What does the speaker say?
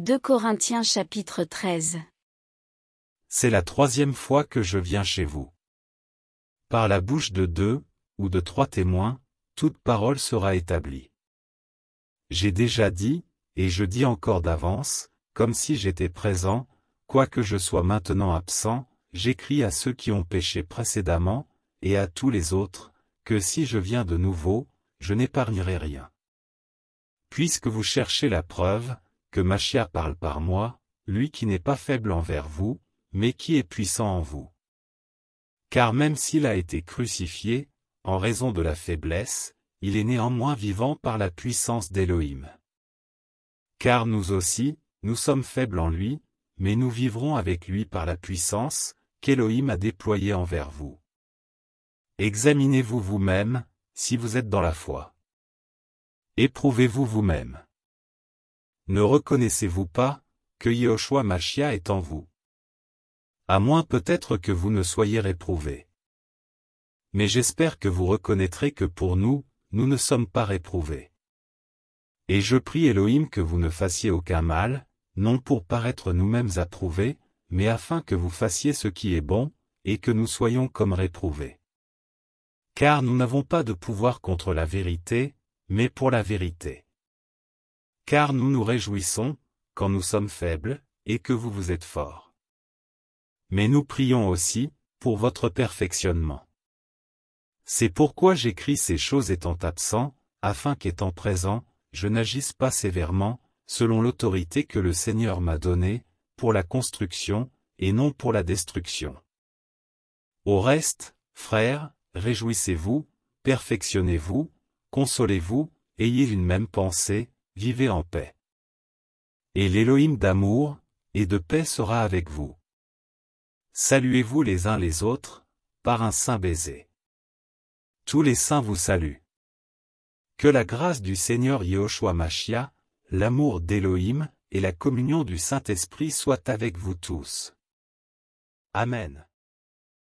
2 Corinthiens chapitre 13 C'est la troisième fois que je viens chez vous. Par la bouche de deux, ou de trois témoins, toute parole sera établie. J'ai déjà dit, et je dis encore d'avance, comme si j'étais présent, quoique je sois maintenant absent, j'écris à ceux qui ont péché précédemment, et à tous les autres, que si je viens de nouveau, je n'épargnerai rien. Puisque vous cherchez la preuve, que Machia parle par moi, lui qui n'est pas faible envers vous, mais qui est puissant en vous. Car même s'il a été crucifié, en raison de la faiblesse, il est néanmoins vivant par la puissance d'Élohim. Car nous aussi, nous sommes faibles en lui, mais nous vivrons avec lui par la puissance qu'Élohim a déployée envers vous. Examinez-vous vous-même, si vous êtes dans la foi. Éprouvez-vous vous-même. Ne reconnaissez-vous pas que Yehoshua Machia est en vous À moins peut-être que vous ne soyez réprouvés. Mais j'espère que vous reconnaîtrez que pour nous, nous ne sommes pas réprouvés. Et je prie Elohim que vous ne fassiez aucun mal, non pour paraître nous-mêmes approuvés, mais afin que vous fassiez ce qui est bon, et que nous soyons comme réprouvés. Car nous n'avons pas de pouvoir contre la vérité, mais pour la vérité car nous nous réjouissons, quand nous sommes faibles, et que vous vous êtes forts. Mais nous prions aussi, pour votre perfectionnement. C'est pourquoi j'écris ces choses étant absent, afin qu'étant présent, je n'agisse pas sévèrement, selon l'autorité que le Seigneur m'a donnée, pour la construction, et non pour la destruction. Au reste, frères, réjouissez-vous, perfectionnez-vous, consolez-vous, ayez une même pensée, vivez en paix. Et l'Élohim d'amour, et de paix sera avec vous. Saluez-vous les uns les autres, par un saint baiser. Tous les saints vous saluent. Que la grâce du Seigneur Yehoshua Machia, l'amour d'Élohim, et la communion du Saint-Esprit soient avec vous tous. Amen.